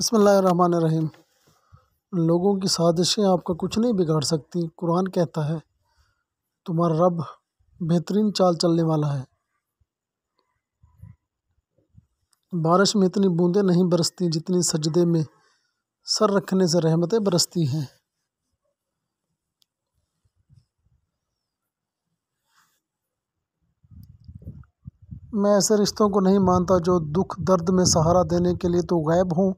बसमीम लोगों की साजिशें आपका कुछ नहीं बिगाड़ सकती कुरान कहता है तुम्हारा रब बेहतरीन चाल चलने वाला है बारिश में इतनी बूंदें नहीं बरसती जितनी सजदे में सर रखने से रहमतें बरसती हैं मैं ऐसे रिश्तों को नहीं मानता जो दुख दर्द में सहारा देने के लिए तो गायब हूँ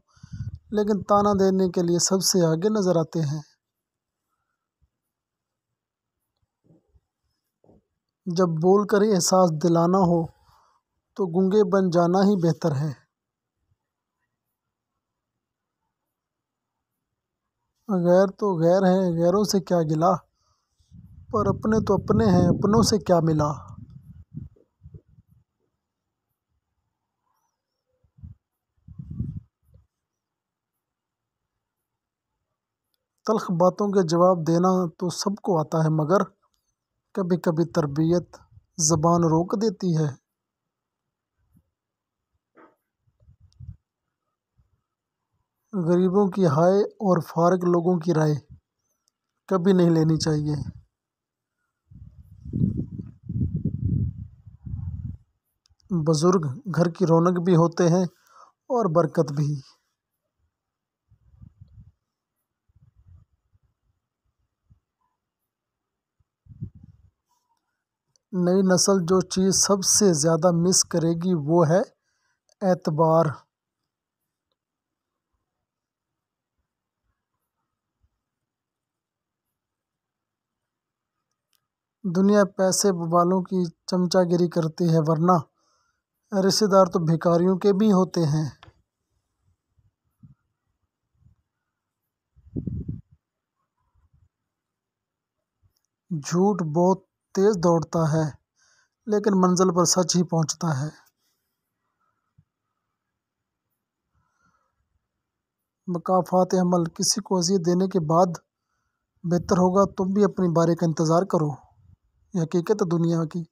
लेकिन ताना देने के लिए सबसे आगे नज़र आते हैं जब बोल कर एहसास दिलाना हो तो गूंगे बन जाना ही बेहतर है गैर तो गैर है गैरों से क्या गिला पर अपने तो अपने हैं अपनों से क्या मिला तल्ख बातों के जवाब देना तो सबको आता है मगर कभी कभी तरबियत ज़बान रोक देती है गरीबों की हाय और फारग लोगों की राय कभी नहीं लेनी चाहिए बुज़ुर्ग घर की रौनक भी होते हैं और बरकत भी नई नस्ल जो चीज़ सबसे ज़्यादा मिस करेगी वो है एतबार दुनिया पैसे वालों की चमचागिरी करती है वरना रिश्तेदार तो भिकारियों के भी होते हैं झूठ बहुत तेज़ दौड़ता है लेकिन मंजिल पर सच ही पहुंचता है मकाफात अमल किसी को अजीत देने के बाद बेहतर होगा तुम भी अपनी बारी का इंतज़ार करो यह हकीकत दुनिया की